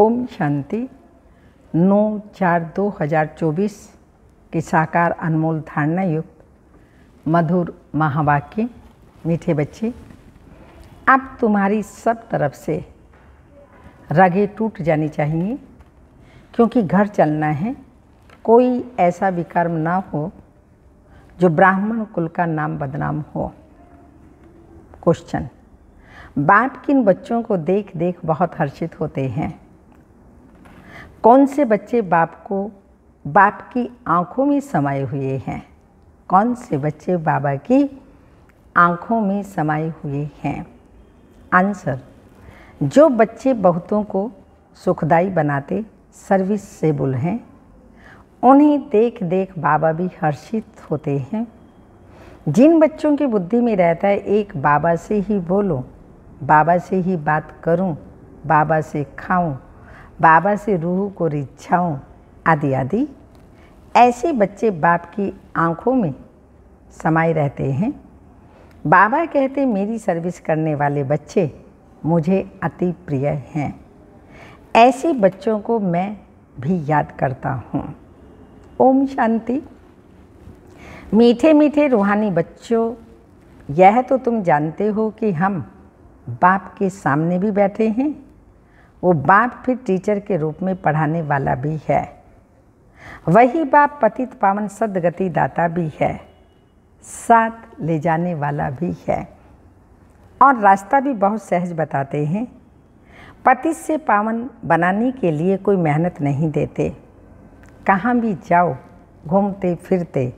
ओम शांति 9 चार 2024 की साकार अनमोल धारणा युक्त मधुर महावाक्य मीठे बच्चे अब तुम्हारी सब तरफ से रगे टूट जानी चाहिए क्योंकि घर चलना है कोई ऐसा विकर्म ना हो जो ब्राह्मण कुल का नाम बदनाम हो क्वेश्चन बाप किन बच्चों को देख देख बहुत हर्षित होते हैं कौन से बच्चे बाप को बाप की आंखों में समाये हुए हैं कौन से बच्चे बाबा की आंखों में समाये हुए हैं आंसर जो बच्चे बहुतों को सुखदाई बनाते सर्विसेबल हैं उन्हें देख देख बाबा भी हर्षित होते हैं जिन बच्चों की बुद्धि में रहता है एक बाबा से ही बोलो बाबा से ही बात करूं, बाबा से खाऊं, बाबा से रूह को इच्छाओं आदि आदि ऐसे बच्चे बाप की आंखों में समाये रहते हैं बाबा कहते मेरी सर्विस करने वाले बच्चे मुझे अति प्रिय हैं ऐसे बच्चों को मैं भी याद करता हूँ ओम शांति मीठे मीठे रूहानी बच्चों यह तो तुम जानते हो कि हम बाप के सामने भी बैठे हैं वो बाप फिर टीचर के रूप में पढ़ाने वाला भी है वही बाप पतित पावन सदगति दाता भी है साथ ले जाने वाला भी है और रास्ता भी बहुत सहज बताते हैं पति से पावन बनाने के लिए कोई मेहनत नहीं देते कहाँ भी जाओ घूमते फिरते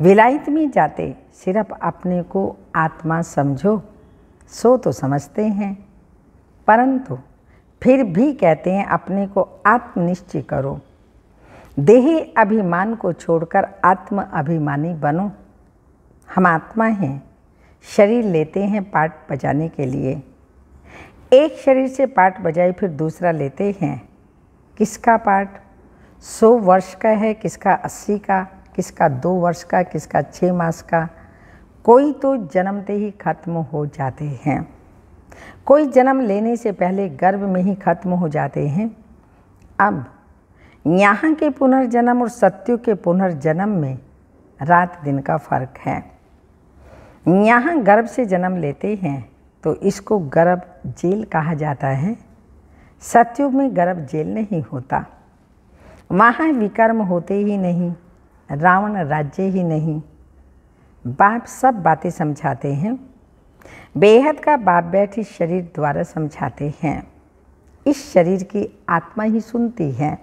विलायत में जाते सिर्फ अपने को आत्मा समझो सो तो समझते हैं परंतु फिर भी कहते हैं अपने को आत्मनिश्चय करो देही अभिमान को छोड़कर आत्म अभिमानी बनो हम आत्मा हैं शरीर लेते हैं पाठ बजाने के लिए एक शरीर से पाठ बजाए फिर दूसरा लेते हैं किसका पाठ सौ वर्ष का है किसका अस्सी का किसका दो वर्ष का किसका छः मास का कोई तो जन्मते ही खत्म हो जाते हैं कोई जन्म लेने से पहले गर्भ में ही खत्म हो जाते हैं अब यहाँ के पुनर्जन्म और सत्यु के पुनर्जन्म में रात दिन का फर्क है यहाँ गर्भ से जन्म लेते हैं तो इसको गर्भ जेल कहा जाता है सत्यु में गर्भ जेल नहीं होता वहाँ विकर्म होते ही नहीं रावण राज्य ही नहीं बाप सब बातें समझाते हैं बेहद का बाप बैठ इस शरीर द्वारा समझाते हैं इस शरीर की आत्मा ही सुनती है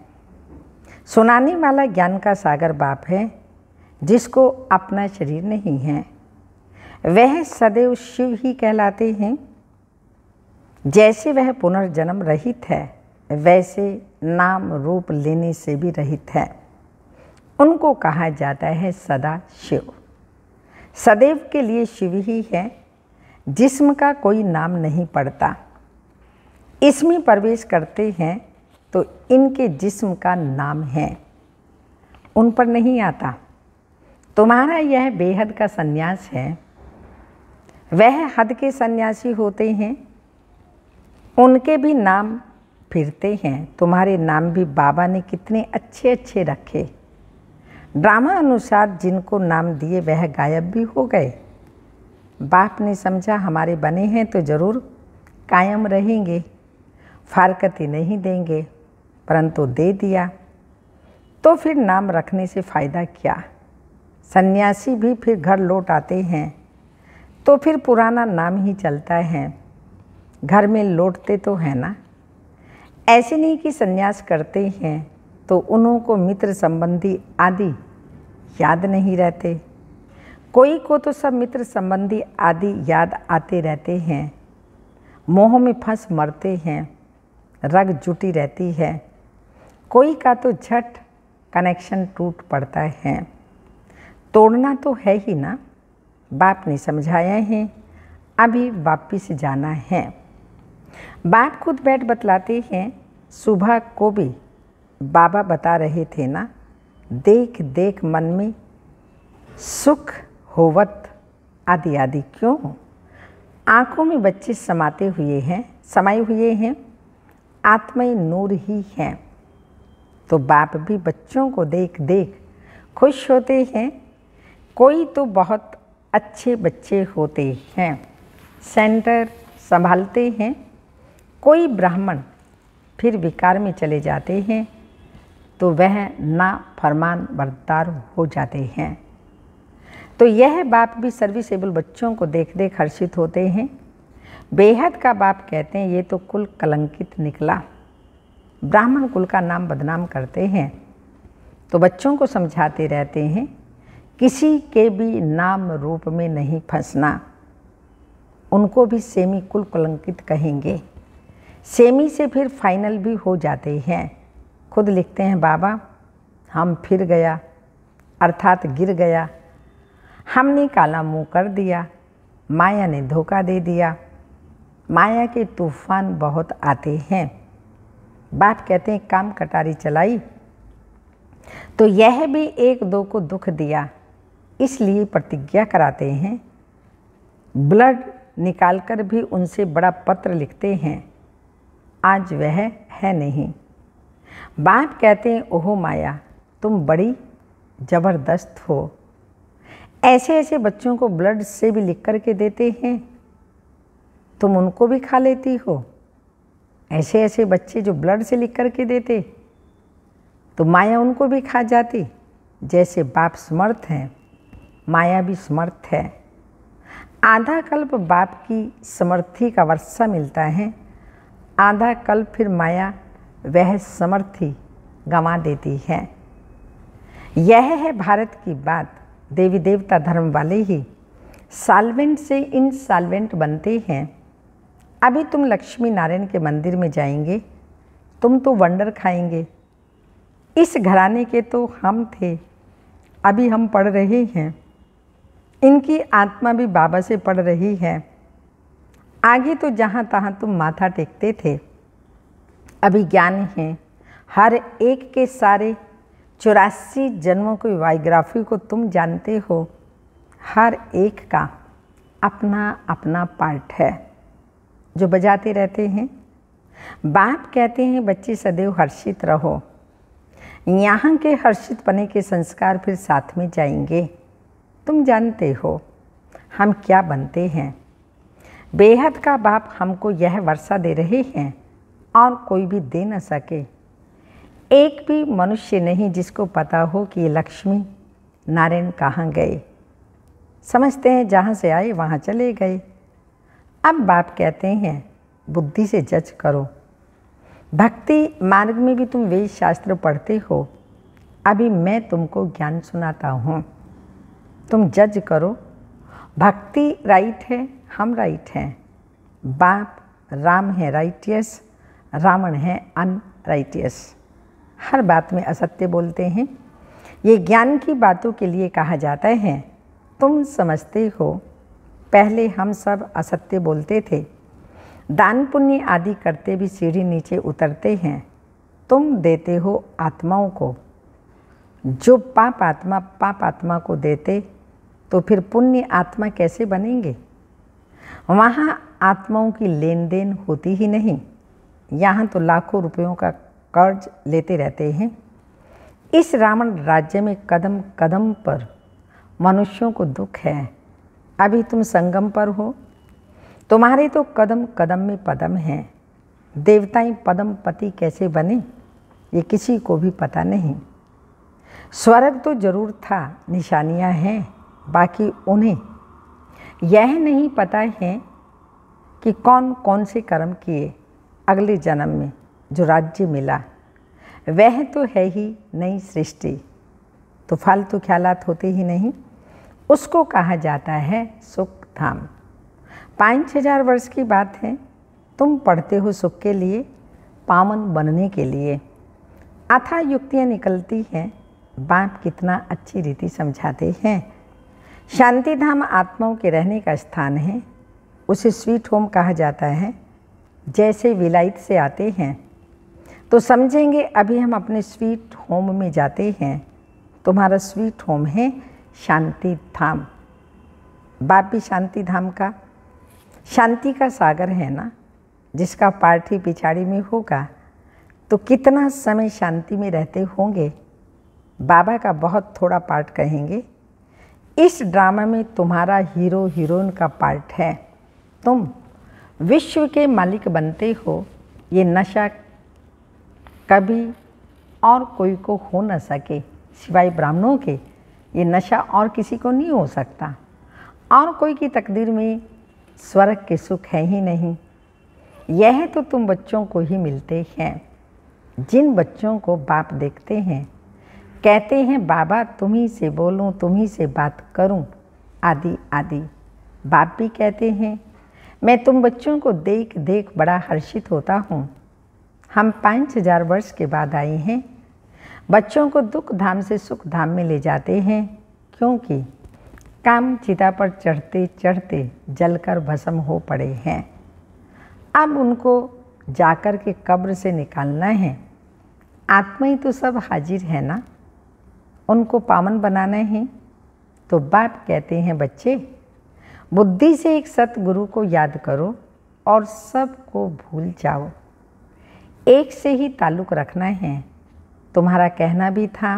सुनाने वाला ज्ञान का सागर बाप है जिसको अपना शरीर नहीं है वह सदैव शिव ही कहलाते हैं जैसे वह पुनर्जन्म रहित है वैसे नाम रूप लेने से भी रहित है उनको कहा जाता है सदा शिव सदैव के लिए शिव ही है जिस्म का कोई नाम नहीं पड़ता इसमें प्रवेश करते हैं तो इनके जिस्म का नाम है उन पर नहीं आता तुम्हारा यह बेहद का सन्यास है वह हद के सन्यासी होते हैं उनके भी नाम फिरते हैं तुम्हारे नाम भी बाबा ने कितने अच्छे अच्छे रखे ड्रामा अनुसार जिनको नाम दिए वह गायब भी हो गए बाप ने समझा हमारे बने हैं तो ज़रूर कायम रहेंगे फारकती नहीं देंगे परंतु दे दिया तो फिर नाम रखने से फ़ायदा क्या सन्यासी भी फिर घर लौट आते हैं तो फिर पुराना नाम ही चलता है घर में लौटते तो है ना ऐसे नहीं कि सन्यास करते हैं तो उन्हों को मित्र संबंधी आदि याद नहीं रहते कोई को तो सब मित्र संबंधी आदि याद आते रहते हैं मोह में फंस मरते हैं रग जुटी रहती है कोई का तो झट कनेक्शन टूट पड़ता है तोड़ना तो है ही ना बाप ने समझाया है अभी वापिस जाना है बाप खुद बैठ बतलाते हैं सुबह को भी बाबा बता रहे थे ना देख देख मन में सुख होवत आदि आदि क्यों आँखों में बच्चे समाते हुए हैं समाये हुए हैं आत्मय नूर ही हैं तो बाप भी बच्चों को देख देख खुश होते हैं कोई तो बहुत अच्छे बच्चे होते हैं सेंटर संभालते हैं कोई ब्राह्मण फिर विकार में चले जाते हैं तो वह ना फरमान बरदार हो जाते हैं तो यह बाप भी सर्विसेबल बच्चों को देख देख हर्षित होते हैं बेहद का बाप कहते हैं ये तो कुल कलंकित निकला ब्राह्मण कुल का नाम बदनाम करते हैं तो बच्चों को समझाते रहते हैं किसी के भी नाम रूप में नहीं फंसना उनको भी सेमी कुल कलंकित कहेंगे सेमी से फिर फाइनल भी हो जाते हैं खुद लिखते हैं बाबा हम फिर गया अर्थात गिर गया हमने काला मुंह कर दिया माया ने धोखा दे दिया माया के तूफान बहुत आते हैं बाप कहते हैं काम कटारी चलाई तो यह भी एक दो को दुख दिया इसलिए प्रतिज्ञा कराते हैं ब्लड निकालकर भी उनसे बड़ा पत्र लिखते हैं आज वह है नहीं बाप कहते हैं ओहो माया तुम बड़ी ज़बरदस्त हो ऐसे ऐसे बच्चों को ब्लड से भी लिख करके देते हैं तुम उनको भी खा लेती हो ऐसे ऐसे बच्चे जो ब्लड से लिख करके देते तो माया उनको भी खा जाती जैसे बाप समर्थ हैं माया भी समर्थ है आधा कल्प बाप की समर्थी का वर्षा मिलता है आधा कल्प फिर माया वह समर्थी गंवा देती है यह है भारत की बात देवी देवता धर्म वाले ही सालवेंट से इन सालवेंट बनते हैं अभी तुम लक्ष्मी नारायण के मंदिर में जाएंगे तुम तो वंडर खाएंगे इस घराने के तो हम थे अभी हम पढ़ रहे हैं इनकी आत्मा भी बाबा से पढ़ रही है आगे तो जहाँ तहाँ तुम माथा टेकते थे अभी ज्ञान हैं हर एक के सारे चौरासी जन्मों की बायोग्राफी को तुम जानते हो हर एक का अपना अपना पार्ट है जो बजाते रहते हैं बाप कहते हैं बच्चे सदैव हर्षित रहो यहाँ के हर्षित पने के संस्कार फिर साथ में जाएंगे तुम जानते हो हम क्या बनते हैं बेहद का बाप हमको यह वर्षा दे रहे हैं और कोई भी दे न सके एक भी मनुष्य नहीं जिसको पता हो कि ये लक्ष्मी नारायण कहाँ गए समझते हैं जहाँ से आए वहाँ चले गए अब बाप कहते हैं बुद्धि से जज करो भक्ति मार्ग में भी तुम वेद शास्त्र पढ़ते हो अभी मैं तुमको ज्ञान सुनाता हूँ तुम जज करो भक्ति राइट है हम राइट हैं बाप राम है राइटियस रावण है अनराइटियस हर बात में असत्य बोलते हैं ये ज्ञान की बातों के लिए कहा जाता है तुम समझते हो पहले हम सब असत्य बोलते थे दान पुण्य आदि करते भी सीढ़ी नीचे उतरते हैं तुम देते हो आत्माओं को जो पाप आत्मा पाप आत्मा को देते तो फिर पुण्य आत्मा कैसे बनेंगे वहाँ आत्माओं की लेन देन होती ही नहीं यहाँ तो लाखों रुपयों का कर्ज लेते रहते हैं इस रावण राज्य में कदम कदम पर मनुष्यों को दुख है अभी तुम संगम पर हो तुम्हारे तो कदम कदम में पदम हैं देवताएं पदम पति कैसे बने ये किसी को भी पता नहीं स्वर्ग तो जरूर था निशानियां हैं बाकी उन्हें यह नहीं पता है कि कौन कौन से कर्म किए अगले जन्म में जो राज्य मिला वह तो है ही नई सृष्टि तो फालतू तो ख्यालात होते ही नहीं उसको कहा जाता है सुख धाम पाँच हजार वर्ष की बात है तुम पढ़ते हो सुख के लिए पावन बनने के लिए अथा युक्तियाँ निकलती हैं बाप कितना अच्छी रीति समझाते हैं शांति धाम आत्माओं के रहने का स्थान है उसे स्वीट होम कहा जाता है जैसे विलायत से आते हैं तो समझेंगे अभी हम अपने स्वीट होम में जाते हैं तुम्हारा स्वीट होम है शांति धाम बाप भी शांति धाम का शांति का सागर है ना जिसका पार्ट ही पिछाड़ी में होगा तो कितना समय शांति में रहते होंगे बाबा का बहुत थोड़ा पार्ट कहेंगे इस ड्रामा में तुम्हारा हीरो हीरोइन का पार्ट है तुम विश्व के मालिक बनते हो ये नशा कभी और कोई को हो न सके सिवाय ब्राह्मणों के ये नशा और किसी को नहीं हो सकता और कोई की तकदीर में स्वर्ग के सुख है ही नहीं यह तो तुम बच्चों को ही मिलते हैं जिन बच्चों को बाप देखते हैं कहते हैं बाबा तुम्ही से बोलूं तुम्ही से बात करूं आदि आदि बाप भी कहते हैं मैं तुम बच्चों को देख देख बड़ा हर्षित होता हूँ हम पाँच हजार वर्ष के बाद आए हैं बच्चों को दुख धाम से सुख धाम में ले जाते हैं क्योंकि काम चिता पर चढ़ते चढ़ते जलकर भस्म हो पड़े हैं अब उनको जाकर के कब्र से निकालना है आत्मा ही तो सब हाजिर है ना उनको पावन बनाना है तो बाप कहते हैं बच्चे बुद्धि से एक सतगुरु को याद करो और सबको भूल जाओ एक से ही ताल्लुक़ रखना है तुम्हारा कहना भी था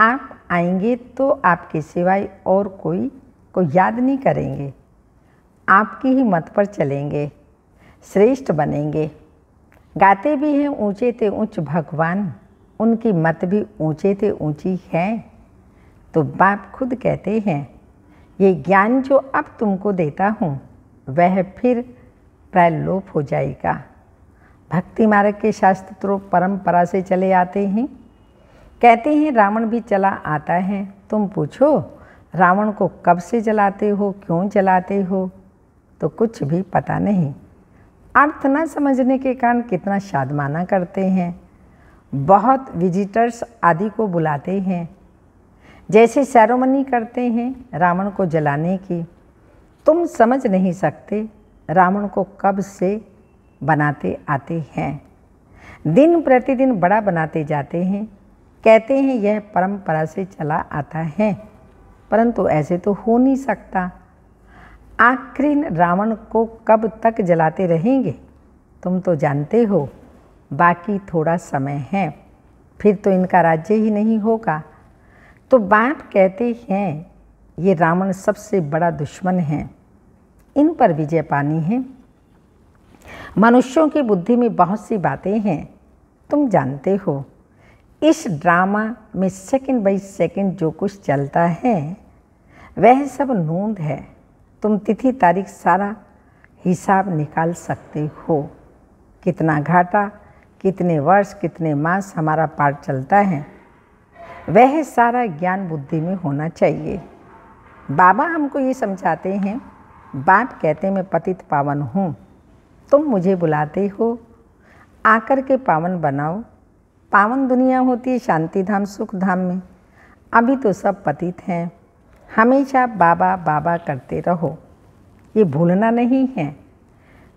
आप आएंगे तो आपके सिवाय और कोई को याद नहीं करेंगे आपकी ही मत पर चलेंगे श्रेष्ठ बनेंगे गाते भी हैं ऊंचे थे ऊंच भगवान उनकी मत भी ऊंचे थे ऊंची है तो बाप खुद कहते हैं ये ज्ञान जो अब तुमको देता हूँ वह फिर प्रलोप हो जाएगा भक्ति मार्ग के शास्त्र तो परंपरा से चले आते हैं कहते हैं रावण भी चला आता है तुम पूछो रावण को कब से जलाते हो क्यों जलाते हो तो कुछ भी पता नहीं अर्थ न समझने के कारण कितना शादमाना करते हैं बहुत विजिटर्स आदि को बुलाते हैं जैसे सेरोमनी करते हैं रावण को जलाने की तुम समझ नहीं सकते रावण को कब से बनाते आते हैं दिन प्रतिदिन बड़ा बनाते जाते हैं कहते हैं यह परंपरा से चला आता है परंतु ऐसे तो हो नहीं सकता आखिर रावण को कब तक जलाते रहेंगे तुम तो जानते हो बाकी थोड़ा समय है फिर तो इनका राज्य ही नहीं होगा तो बाप कहते हैं ये रावण सबसे बड़ा दुश्मन है इन पर विजय पानी है मनुष्यों की बुद्धि में बहुत सी बातें हैं तुम जानते हो इस ड्रामा में सेकंड बाई सेकंड जो कुछ चलता है वह सब नूंद है तुम तिथि तारीख सारा हिसाब निकाल सकते हो कितना घाटा कितने वर्ष कितने मास हमारा पार्ट चलता है वह सारा ज्ञान बुद्धि में होना चाहिए बाबा हमको ये समझाते हैं बाप कहते हैं मैं पतित पावन हूँ तुम मुझे बुलाते हो आकर के पावन बनाओ पावन दुनिया होती है शांति धाम सुख धाम में अभी तो सब पतित हैं हमेशा बाबा बाबा करते रहो ये भूलना नहीं है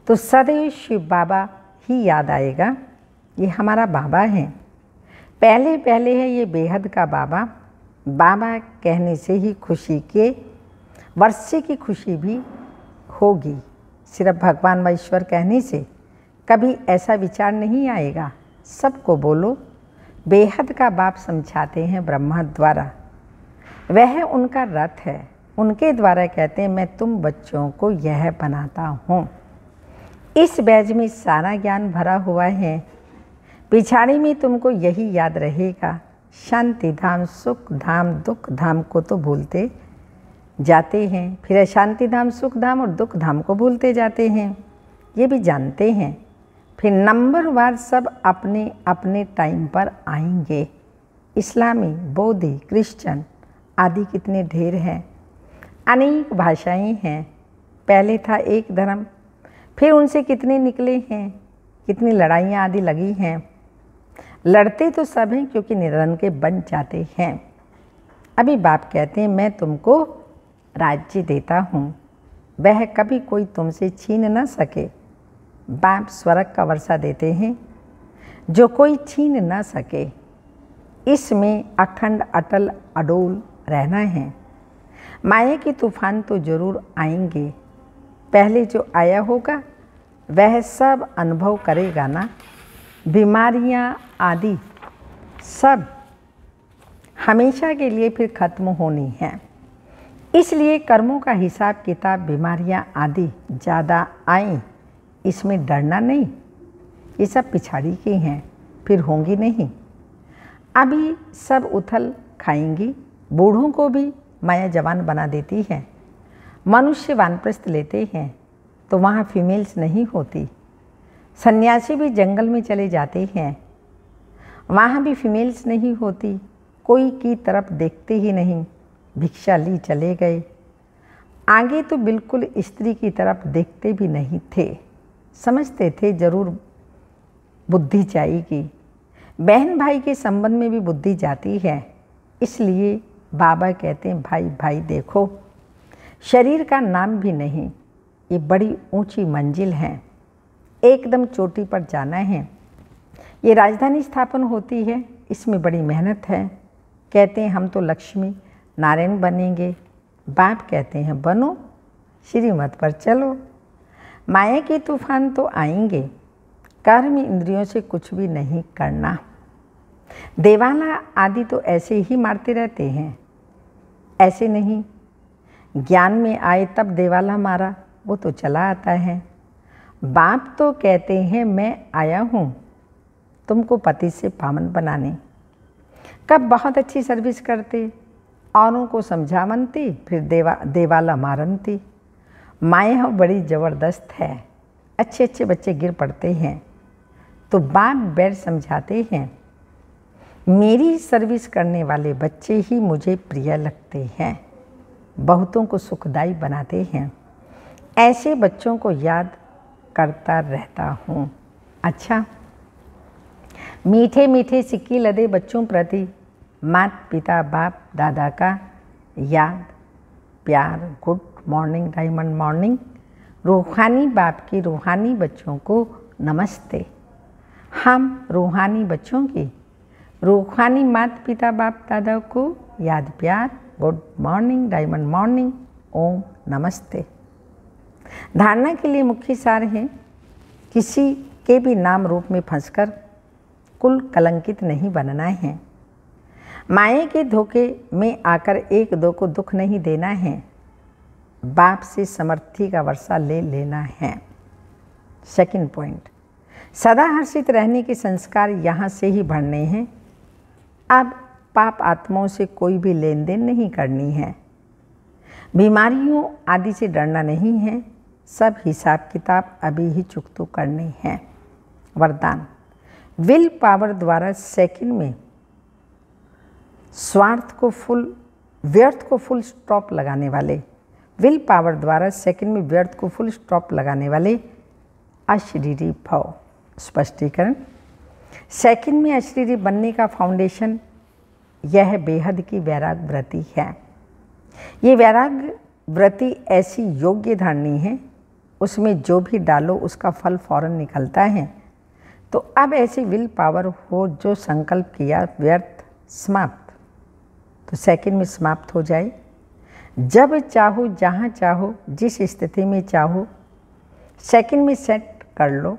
तो सदैव शिव बाबा ही याद आएगा ये हमारा बाबा है पहले पहले है ये बेहद का बाबा बाबा कहने से ही खुशी के वर्षे की खुशी भी होगी सिर्फ भगवान व ईश्वर कहने से कभी ऐसा विचार नहीं आएगा सबको बोलो बेहद का बाप समझाते हैं ब्रह्मा द्वारा वह उनका रथ है उनके द्वारा कहते हैं मैं तुम बच्चों को यह बनाता हूँ इस बैज में सारा ज्ञान भरा हुआ है पिछाड़ी में तुमको यही याद रहेगा शांति धाम सुख धाम दुख धाम को तो भूलते जाते हैं फिर अशांति धाम सुख धाम और दुख धाम को भूलते जाते हैं ये भी जानते हैं फिर नंबर वार सब अपने अपने टाइम पर आएंगे इस्लामी बौद्धी क्रिश्चन आदि कितने ढेर हैं अनेक भाषाएं हैं पहले था एक धर्म फिर उनसे कितने निकले हैं कितनी लड़ाइयाँ आदि लगी हैं लड़ते तो सब हैं क्योंकि निधन के बन जाते हैं अभी बाप कहते हैं मैं तुमको राज्य देता हूँ वह कभी कोई तुमसे छीन न सके बाप स्वर्ग का वर्षा देते हैं जो कोई छीन न सके इसमें अखंड अटल अडोल रहना है माया के तूफान तो जरूर आएंगे पहले जो आया होगा वह सब अनुभव करेगा ना बीमारियां आदि सब हमेशा के लिए फिर ख़त्म होनी है इसलिए कर्मों का हिसाब किताब बीमारियां आदि ज़्यादा आए इसमें डरना नहीं ये सब पिछाड़ी की हैं फिर होंगी नहीं अभी सब उथल खाएंगी बूढ़ों को भी माया जवान बना देती है मनुष्य वानप्रस्थ लेते हैं तो वहाँ फीमेल्स नहीं होती सन्यासी भी जंगल में चले जाते हैं वहाँ भी फीमेल्स नहीं होती कोई की तरफ देखते ही नहीं भिक्षा ली चले गए आगे तो बिल्कुल स्त्री की तरफ देखते भी नहीं थे समझते थे जरूर बुद्धि जाएगी बहन भाई के संबंध में भी बुद्धि जाती है इसलिए बाबा कहते हैं भाई भाई देखो शरीर का नाम भी नहीं ये बड़ी ऊंची मंजिल है एकदम चोटी पर जाना है ये राजधानी स्थापन होती है इसमें बड़ी मेहनत है कहते हैं हम तो लक्ष्मी नारायण बनेंगे बाप कहते हैं बनो श्रीमत पर चलो माया के तूफान तो आएंगे कर्म इंद्रियों से कुछ भी नहीं करना देवाला आदि तो ऐसे ही मारते रहते हैं ऐसे नहीं ज्ञान में आए तब देवाला मारा वो तो चला आता है बाप तो कहते हैं मैं आया हूँ तुमको पति से पावन बनाने कब बहुत अच्छी सर्विस करते औरों को समझावनती फिर देवा देवाला मारनती माया बड़ी ज़बरदस्त है अच्छे अच्छे बच्चे गिर पड़ते हैं तो बाप बैठ समझाते हैं मेरी सर्विस करने वाले बच्चे ही मुझे प्रिय लगते हैं बहुतों को सुखदाई बनाते हैं ऐसे बच्चों को याद करता रहता हूँ अच्छा मीठे मीठे सिक्की लदे बच्चों प्रति मात पिता बाप दादा का याद प्यार गुड मॉर्निंग डायमंड मॉर्निंग रूहानी बाप की रूहानी बच्चों को नमस्ते हम रूहानी बच्चों की रूहानी मात पिता बाप दादा को याद प्यार good morning diamond morning Om नमस्ते धारणा के लिए मुख्य सार हैं किसी के भी नाम रूप में फंसकर कुल कलंकित नहीं बनना है माया के धोखे में आकर एक दो को दुख नहीं देना है बाप से समर्थी का वर्षा ले लेना है सेकंड पॉइंट सदा हर्षित रहने के संस्कार यहाँ से ही भरने हैं अब पाप आत्माओं से कोई भी लेन देन नहीं करनी है बीमारियों आदि से डरना नहीं है सब हिसाब किताब अभी ही चुकतू करने हैं वरदान विल पावर द्वारा सेकंड में स्वार्थ को फुल व्यर्थ को फुल स्टॉप लगाने वाले विल पावर द्वारा सेकंड में व्यर्थ को फुल स्टॉप लगाने वाले अशरीरी भाव स्पष्टीकरण सेकंड में अशरीरी बनने का फाउंडेशन यह बेहद की वैराग व्रति है ये वैराग व्रति ऐसी योग्य धारणी है उसमें जो भी डालो उसका फल फौरन निकलता है तो अब ऐसी विल पावर हो जो संकल्प किया व्यर्थ समाप्त तो सेकंड में समाप्त हो जाए जब चाहो जहाँ चाहो जिस स्थिति में चाहो सेकंड में सेट कर लो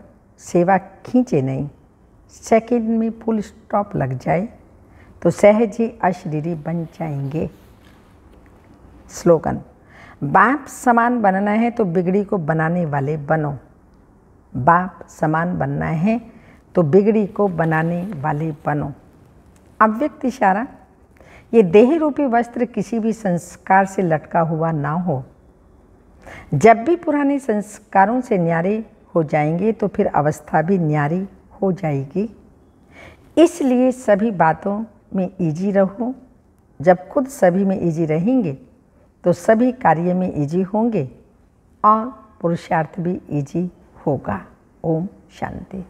सेवा खींचे नहीं सेकंड में फुल स्टॉप लग जाए तो सहज ही अशरीरी बन जाएंगे स्लोगन बाप समान बनना है तो बिगड़ी को बनाने वाले बनो बाप समान बनना है तो बिगड़ी को बनाने वाले बनो अव्यक्त इशारा ये देह रूपी वस्त्र किसी भी संस्कार से लटका हुआ ना हो जब भी पुराने संस्कारों से न्यारे हो जाएंगे तो फिर अवस्था भी न्यारी हो जाएगी इसलिए सभी बातों में इजी रहो जब खुद सभी में इजी रहेंगे तो सभी कार्य में इजी होंगे और पुरुषार्थ भी इजी होगा ओम शांति